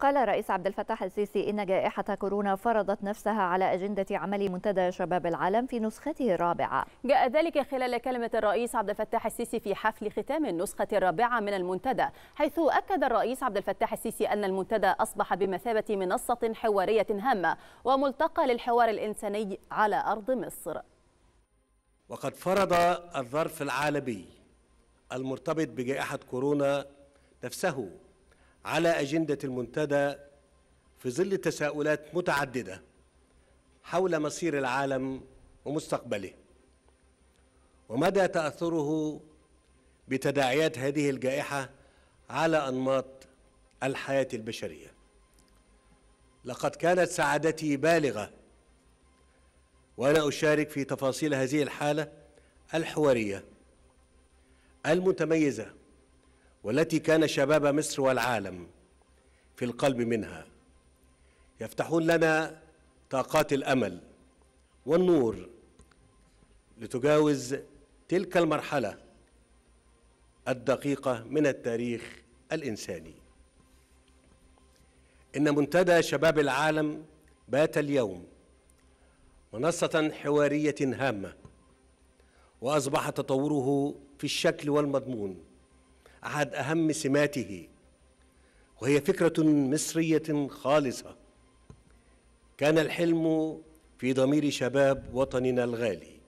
قال الرئيس عبد الفتاح السيسي إن جائحة كورونا فرضت نفسها على أجندة عمل منتدى شباب العالم في نسخته الرابعة. جاء ذلك خلال كلمة الرئيس عبد الفتاح السيسي في حفل ختام النسخة الرابعة من المنتدى، حيث أكد الرئيس عبد الفتاح السيسي أن المنتدى أصبح بمثابة منصة حوارية هامة وملتقى للحوار الإنساني على أرض مصر. وقد فرض الظرف العالمي المرتبط بجائحة كورونا نفسه على أجندة المنتدى في ظل تساؤلات متعددة حول مصير العالم ومستقبله ومدى تأثره بتداعيات هذه الجائحة على أنماط الحياة البشرية لقد كانت سعادتي بالغة وأنا أشارك في تفاصيل هذه الحالة الحوارية المتميزة والتي كان شباب مصر والعالم في القلب منها يفتحون لنا طاقات الامل والنور لتجاوز تلك المرحله الدقيقه من التاريخ الانساني ان منتدى شباب العالم بات اليوم منصه حواريه هامه واصبح تطوره في الشكل والمضمون أحد أهم سماته وهي فكرة مصرية خالصة كان الحلم في ضمير شباب وطننا الغالي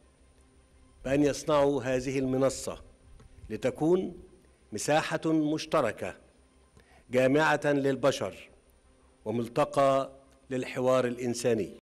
بأن يصنعوا هذه المنصة لتكون مساحة مشتركة جامعة للبشر وملتقى للحوار الإنساني